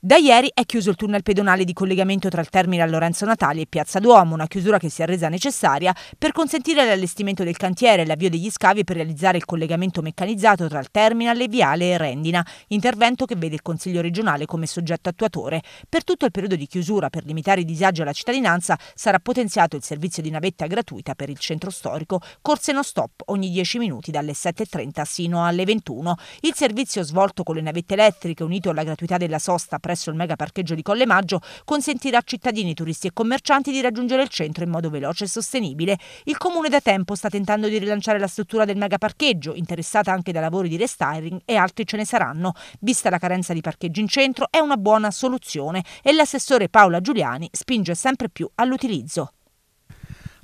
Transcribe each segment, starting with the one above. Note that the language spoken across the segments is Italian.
Da ieri è chiuso il tunnel pedonale di collegamento tra il terminal Lorenzo Natali e Piazza Duomo, una chiusura che si è resa necessaria per consentire l'allestimento del cantiere e l'avvio degli scavi per realizzare il collegamento meccanizzato tra il terminal e Viale e Rendina, intervento che vede il Consiglio regionale come soggetto attuatore. Per tutto il periodo di chiusura, per limitare i disagi alla cittadinanza, sarà potenziato il servizio di navetta gratuita per il centro storico, corse non stop ogni 10 minuti dalle 7.30 sino alle 21. Il servizio svolto con le navette elettriche, unito alla gratuità della sosta presso il mega parcheggio di Maggio consentirà a cittadini, turisti e commercianti di raggiungere il centro in modo veloce e sostenibile. Il comune da tempo sta tentando di rilanciare la struttura del mega parcheggio, interessata anche da lavori di restyling e altri ce ne saranno. Vista la carenza di parcheggi in centro è una buona soluzione e l'assessore Paola Giuliani spinge sempre più all'utilizzo.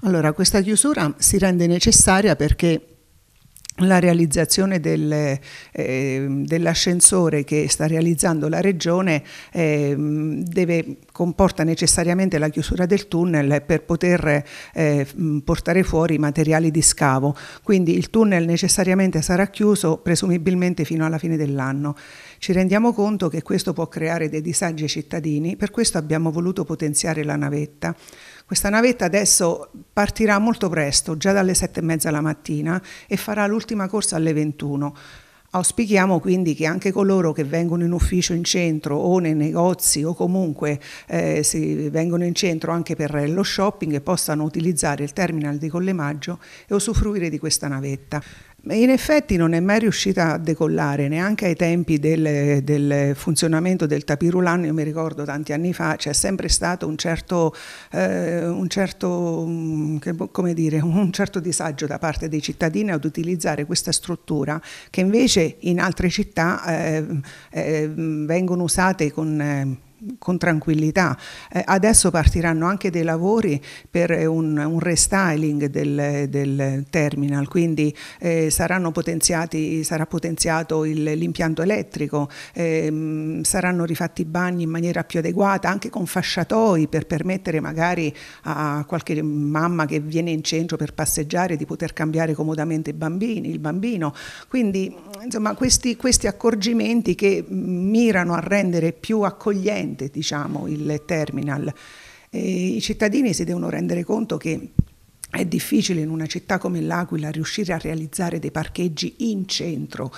Allora, questa chiusura si rende necessaria perché la realizzazione del, eh, dell'ascensore che sta realizzando la Regione eh, deve, comporta necessariamente la chiusura del tunnel per poter eh, portare fuori i materiali di scavo. Quindi il tunnel necessariamente sarà chiuso presumibilmente fino alla fine dell'anno. Ci rendiamo conto che questo può creare dei disagi ai cittadini, per questo abbiamo voluto potenziare la navetta. Questa navetta adesso partirà molto presto, già dalle sette e mezza la mattina e farà l'ultima corsa alle 21. Auspichiamo quindi che anche coloro che vengono in ufficio in centro o nei negozi o comunque eh, si vengono in centro anche per lo shopping possano utilizzare il terminal di Collemaggio e usufruire di questa navetta. In effetti non è mai riuscita a decollare neanche ai tempi del, del funzionamento del tapirulan, io mi ricordo tanti anni fa c'è sempre stato un certo, eh, un, certo, mm, dire, un certo, disagio da parte dei cittadini ad utilizzare questa struttura che invece in altre città eh, eh, vengono usate con eh, con tranquillità. Eh, adesso partiranno anche dei lavori per un, un restyling del, del, terminal, quindi eh, sarà potenziato l'impianto elettrico, ehm, saranno rifatti i bagni in maniera più adeguata, anche con fasciatoi per permettere magari a qualche mamma che viene in centro per passeggiare di poter cambiare comodamente i bambini, il bambino. Quindi insomma questi, questi accorgimenti che mm, mirano a rendere più accogliente esistente diciamo, il terminal. E I cittadini si devono rendere conto che è difficile in una città come l'Aquila riuscire a realizzare dei parcheggi in centro